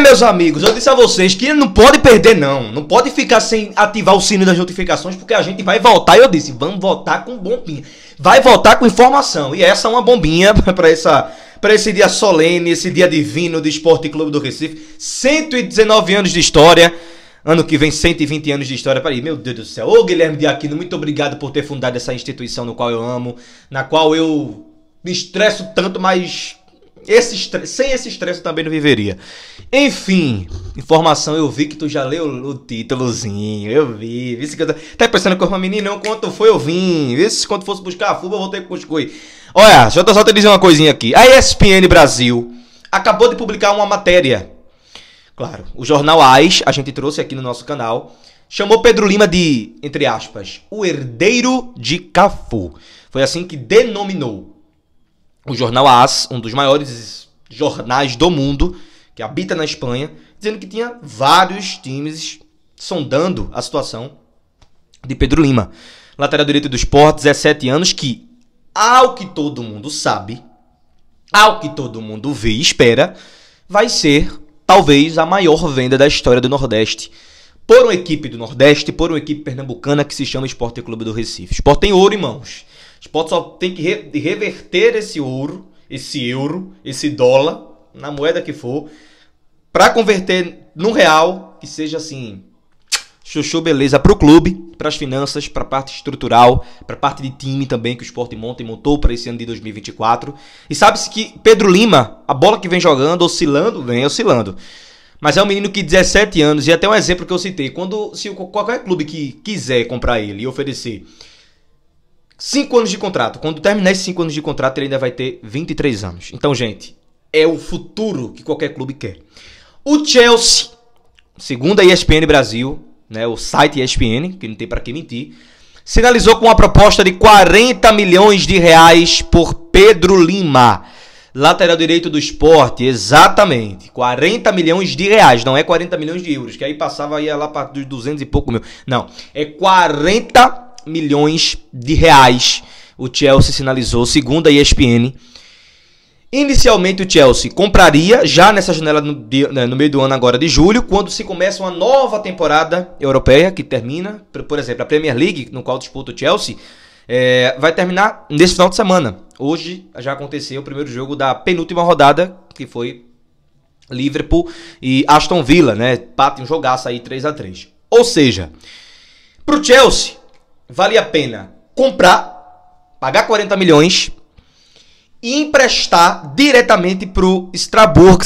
meus amigos, eu disse a vocês que não pode perder, não. Não pode ficar sem ativar o sino das notificações, porque a gente vai voltar. E eu disse, vamos voltar com bombinha. Vai voltar com informação. E essa é uma bombinha para essa para esse dia solene, esse dia divino do Esporte Clube do Recife. 119 anos de história. Ano que vem, 120 anos de história. Peraí, meu Deus do céu. Ô, Guilherme Aquino muito obrigado por ter fundado essa instituição no qual eu amo, na qual eu me estresso tanto, mas esse sem esse estresse também não viveria. Enfim, informação, eu vi que tu já leu o títulozinho. Eu vi. Vice que eu tá pensando que eu uma menina, não, quanto foi eu vim. Vê se quando fosse buscar a fuba, eu voltei com os Olha, deixa eu só te dizer uma coisinha aqui. A ESPN Brasil acabou de publicar uma matéria. Claro, o jornal AIS, a gente trouxe aqui no nosso canal, chamou Pedro Lima de, entre aspas, o herdeiro de Cafu. Foi assim que denominou o jornal AS, um dos maiores jornais do mundo, que habita na Espanha, dizendo que tinha vários times sondando a situação de Pedro Lima. Lateral direito do esporte, 17 anos, que, ao que todo mundo sabe, ao que todo mundo vê e espera, vai ser talvez a maior venda da história do Nordeste. Por uma equipe do Nordeste, por uma equipe pernambucana que se chama Esporte Clube do Recife. Esporte tem ouro em mãos. A só tem que re reverter esse ouro, esse euro, esse dólar, na moeda que for, para converter num real que seja assim, chuchu beleza para o clube, para as finanças, para a parte estrutural, para a parte de time também que o Sport monta e montou para esse ano de 2024. E sabe-se que Pedro Lima, a bola que vem jogando, oscilando, vem oscilando. Mas é um menino que 17 anos, e até um exemplo que eu citei, quando se qualquer clube que quiser comprar ele e oferecer 5 anos de contrato. Quando terminar esses 5 anos de contrato, ele ainda vai ter 23 anos. Então, gente, é o futuro que qualquer clube quer. O Chelsea, segundo a ESPN Brasil, né, o site ESPN, que não tem para que mentir, sinalizou com uma proposta de 40 milhões de reais por Pedro Lima. Lateral direito do esporte, exatamente. 40 milhões de reais, não é 40 milhões de euros, que aí passava ia lá para dos 200 e pouco mil. Não, é 40 milhões de reais. O Chelsea sinalizou, segundo a ESPN. Inicialmente o Chelsea compraria já nessa janela no, né, no, meio do ano agora de julho, quando se começa uma nova temporada europeia que termina, por, exemplo, a Premier League, no qual disputa o Chelsea, é, vai terminar nesse final de semana. Hoje já aconteceu o primeiro jogo da penúltima rodada, que foi Liverpool e Aston Villa, né? Patem um jogaço aí 3 a 3 Ou seja, pro Chelsea, vale a pena comprar, pagar 40 milhões e emprestar diretamente para o Strasbourg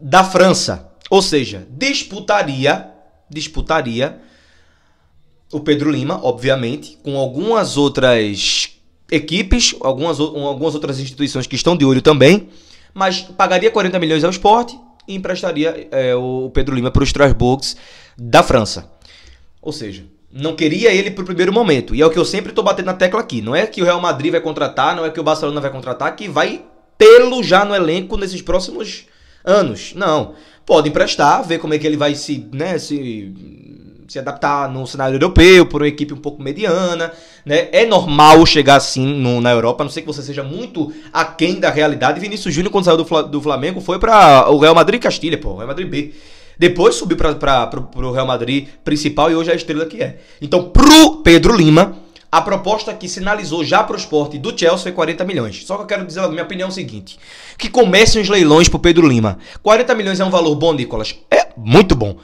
da França. Ou seja, disputaria, disputaria o Pedro Lima, obviamente, com algumas outras equipes, algumas, algumas outras instituições que estão de olho também, mas pagaria 40 milhões ao esporte e emprestaria é, o Pedro Lima para o Strasbourg da França. Ou seja, não queria ele pro primeiro momento. E é o que eu sempre tô batendo na tecla aqui. Não é que o Real Madrid vai contratar, não é que o Barcelona vai contratar, que vai tê-lo já no elenco nesses próximos anos. Não. Pode emprestar, ver como é que ele vai se, né, se, se adaptar no cenário europeu, por uma equipe um pouco mediana. Né? É normal chegar assim no, na Europa, a não sei que você seja muito aquém da realidade. Vinícius Júnior, quando saiu do, do Flamengo, foi para o Real Madrid Castilha, pô, Real Madrid B. Depois subiu para o Real Madrid principal e hoje é a estrela que é. Então, pro Pedro Lima, a proposta que sinalizou já para o esporte do Chelsea foi 40 milhões. Só que eu quero dizer a minha opinião é o seguinte: que comecem os leilões para Pedro Lima. 40 milhões é um valor bom, Nicolas? É muito bom.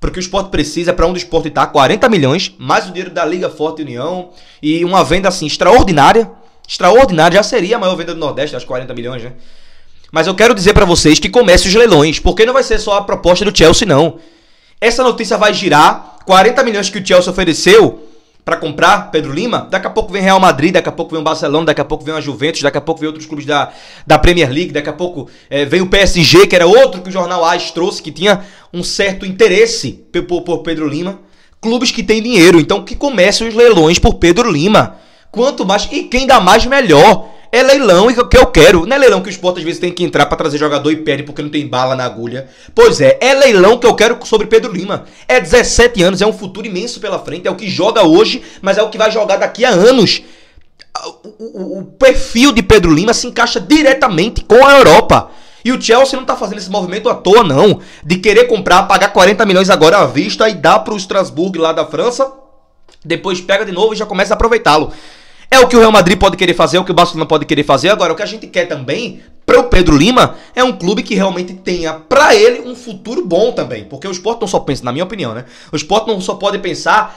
Porque o esporte precisa, para onde o esporte está, 40 milhões, mais o dinheiro da Liga Forte União e uma venda assim extraordinária. Extraordinária já seria a maior venda do Nordeste, das 40 milhões, né? Mas eu quero dizer para vocês que comece os leilões, porque não vai ser só a proposta do Chelsea, não. Essa notícia vai girar. 40 milhões que o Chelsea ofereceu para comprar Pedro Lima. Daqui a pouco vem Real Madrid, daqui a pouco vem o Barcelona, daqui a pouco vem a Juventus, daqui a pouco vem outros clubes da, da Premier League, daqui a pouco é, vem o PSG, que era outro que o jornal AS trouxe, que tinha um certo interesse por, por Pedro Lima. Clubes que têm dinheiro, então que comecem os leilões por Pedro Lima. Quanto mais, e quem dá mais, melhor. É leilão que eu quero. Não é leilão que o esporte às vezes tem que entrar para trazer jogador e perde porque não tem bala na agulha. Pois é, é leilão que eu quero sobre Pedro Lima. É 17 anos, é um futuro imenso pela frente. É o que joga hoje, mas é o que vai jogar daqui a anos. O, o, o perfil de Pedro Lima se encaixa diretamente com a Europa. E o Chelsea não tá fazendo esse movimento à toa, não. De querer comprar, pagar 40 milhões agora à vista e dar pro Strasbourg lá da França. Depois pega de novo e já começa a aproveitá-lo. É o que o Real Madrid pode querer fazer, é o que o Barcelona pode querer fazer. Agora, o que a gente quer também, para o Pedro Lima, é um clube que realmente tenha para ele um futuro bom também. Porque o esporte não só pensa, na minha opinião, né? O esporte não só pode pensar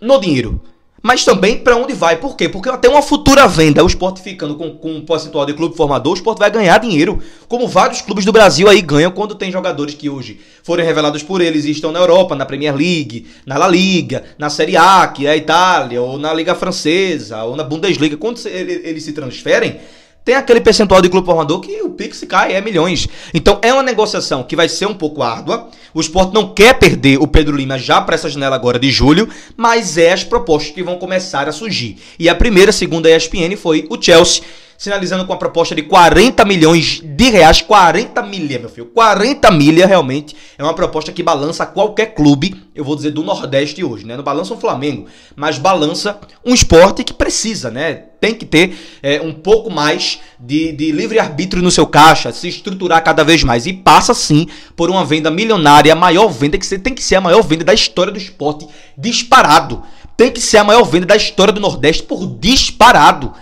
no dinheiro mas também para onde vai. Por quê? Porque até uma futura venda, o esporte ficando com, com um percentual de clube formador, o esporte vai ganhar dinheiro, como vários clubes do Brasil aí ganham quando tem jogadores que hoje foram revelados por eles e estão na Europa, na Premier League, na La Liga, na Série A, que é a Itália, ou na Liga Francesa, ou na Bundesliga. Quando eles se transferem, tem aquele percentual de clube formador que o Pix cai, é milhões. Então é uma negociação que vai ser um pouco árdua, o esporte não quer perder o Pedro Lima já para essa janela agora de julho, mas é as propostas que vão começar a surgir. E a primeira, segundo a ESPN, foi o Chelsea sinalizando com a proposta de 40 milhões de reais, 40 milha, meu filho, 40 milha realmente é uma proposta que balança qualquer clube, eu vou dizer do Nordeste hoje, né? Não balança o Flamengo, mas balança um esporte que precisa, né? Tem que ter é, um pouco mais de, de livre-arbítrio no seu caixa, se estruturar cada vez mais. E passa sim por uma venda milionária, a maior venda que você tem que ser a maior venda da história do esporte disparado tem que ser a maior venda da história do Nordeste por disparado.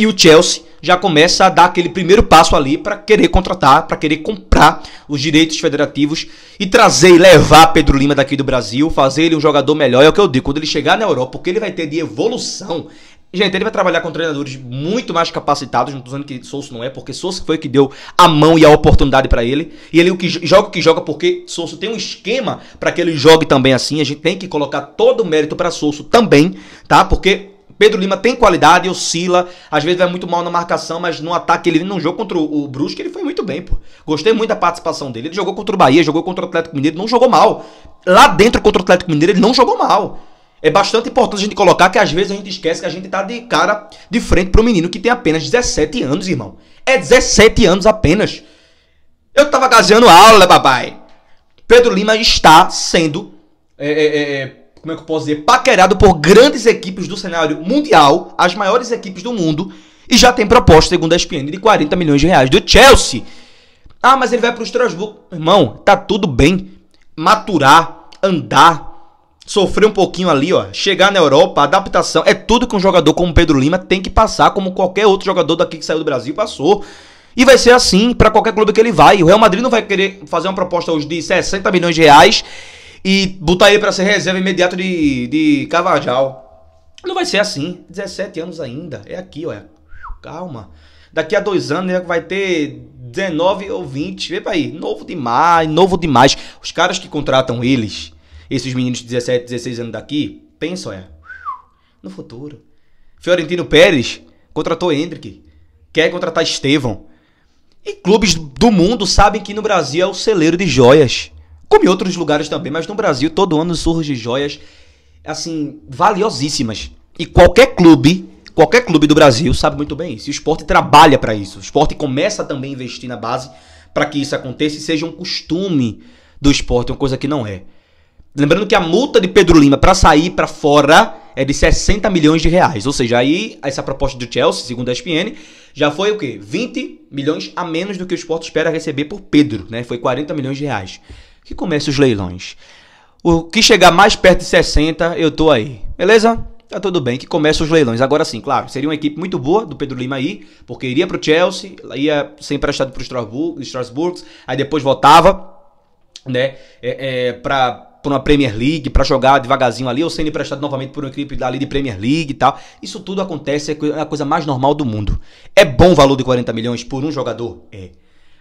E o Chelsea já começa a dar aquele primeiro passo ali para querer contratar, para querer comprar os direitos federativos e trazer e levar Pedro Lima daqui do Brasil, fazer ele um jogador melhor. É o que eu digo, quando ele chegar na Europa, o que ele vai ter de evolução. Gente, ele vai trabalhar com treinadores muito mais capacitados, não tô dizendo que Souza não é, porque Souza foi que deu a mão e a oportunidade para ele. E ele é o que joga o que joga porque Souza tem um esquema para que ele jogue também assim. A gente tem que colocar todo o mérito para Souza também, tá? Porque Pedro Lima tem qualidade, oscila, às vezes vai muito mal na marcação, mas no ataque ele não jogou contra o Brusque ele foi muito bem, pô. Gostei muito da participação dele. Ele jogou contra o Bahia, jogou contra o Atlético Mineiro, não jogou mal. Lá dentro contra o Atlético Mineiro ele não jogou mal. É bastante importante a gente colocar que às vezes a gente esquece que a gente tá de cara de frente pro menino que tem apenas 17 anos, irmão. É 17 anos apenas. Eu tava gaseando aula, papai. Pedro Lima está sendo é, é, é, como é que eu posso dizer, paquerado por grandes equipes do cenário mundial, as maiores equipes do mundo, e já tem proposta, segundo a ESPN, de 40 milhões de reais do Chelsea. Ah, mas ele vai para o Estrasburgo. Irmão, tá tudo bem maturar, andar, sofrer um pouquinho ali, ó, chegar na Europa, adaptação, é tudo que um jogador como Pedro Lima tem que passar, como qualquer outro jogador daqui que saiu do Brasil passou. E vai ser assim para qualquer clube que ele vai. O Real Madrid não vai querer fazer uma proposta hoje de 60 milhões de reais e botar ele para ser reserva imediato de, de Cavajal. Não vai ser assim. 17 anos ainda. É aqui, olha. Calma. Daqui a dois anos né, vai ter 19 ou 20. Vê pra aí. Novo demais, novo demais. Os caras que contratam eles, esses meninos de 17, 16 anos daqui, pensa, olha. No futuro. Fiorentino Pérez contratou Hendrick. Quer contratar Estevão. E clubes do mundo sabem que no Brasil é o celeiro de joias. Como em outros lugares também, mas no Brasil todo ano surgem joias assim valiosíssimas. E qualquer clube, qualquer clube do Brasil sabe muito bem isso. O esporte trabalha para isso. O esporte começa também a investir na base para que isso aconteça e seja um costume do esporte, uma coisa que não é. Lembrando que a multa de Pedro Lima para sair para fora é de 60 milhões de reais. Ou seja, aí essa proposta do Chelsea, segundo a ESPN, já foi o quê? 20 milhões a menos do que o esporte espera receber por Pedro, né? Foi 40 milhões de reais que comece os leilões. O que chegar mais perto de 60, eu tô aí. Beleza? Tá tudo bem, que comece os leilões. Agora sim, claro, seria uma equipe muito boa do Pedro Lima aí, porque iria pro Chelsea, ia ser emprestado pro Strasbourg, Strasbourg aí depois voltava, né, é, é, pra, pra uma Premier League, para jogar devagarzinho ali, ou sendo emprestado novamente por uma equipe ali de Premier League e tal. Isso tudo acontece, é a coisa mais normal do mundo. É bom o valor de 40 milhões por um jogador? É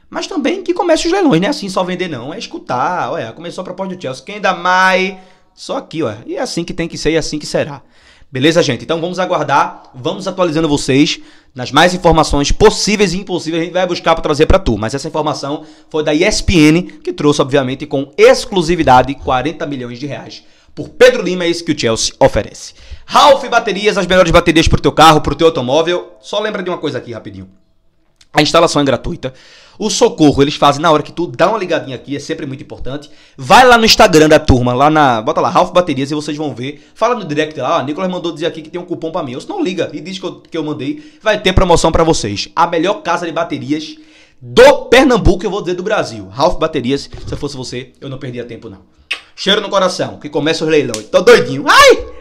mas também que comece os leilões, né? Assim, só vender não, é escutar, olha, começou a proposta do Chelsea, quem dá mais? Só aqui, ó. E é assim que tem que ser e é assim que será. Beleza, gente? Então vamos aguardar, vamos atualizando vocês nas mais informações possíveis e impossíveis a gente vai buscar para trazer para tu. Mas essa informação foi da ESPN, que trouxe, obviamente, com exclusividade 40 milhões de reais. Por Pedro Lima, é isso que o Chelsea oferece. Ralph Baterias, as melhores baterias para o teu carro, para o teu automóvel. Só lembra de uma coisa aqui, rapidinho. A instalação é gratuita. O socorro eles fazem na hora que tu dá uma ligadinha aqui, é sempre muito importante. Vai lá no Instagram da turma, lá na. Bota lá, Ralph Baterias e vocês vão ver. Fala no direct lá, ó, Nicolas mandou dizer aqui que tem um cupom para mim. Ou se não liga e diz que eu, que eu mandei, vai ter promoção para vocês. A melhor casa de baterias do Pernambuco, eu vou dizer do Brasil. Ralph Baterias, se eu fosse você, eu não perdia tempo não. Cheiro no coração, que começa os leilão Tô doidinho. Ai!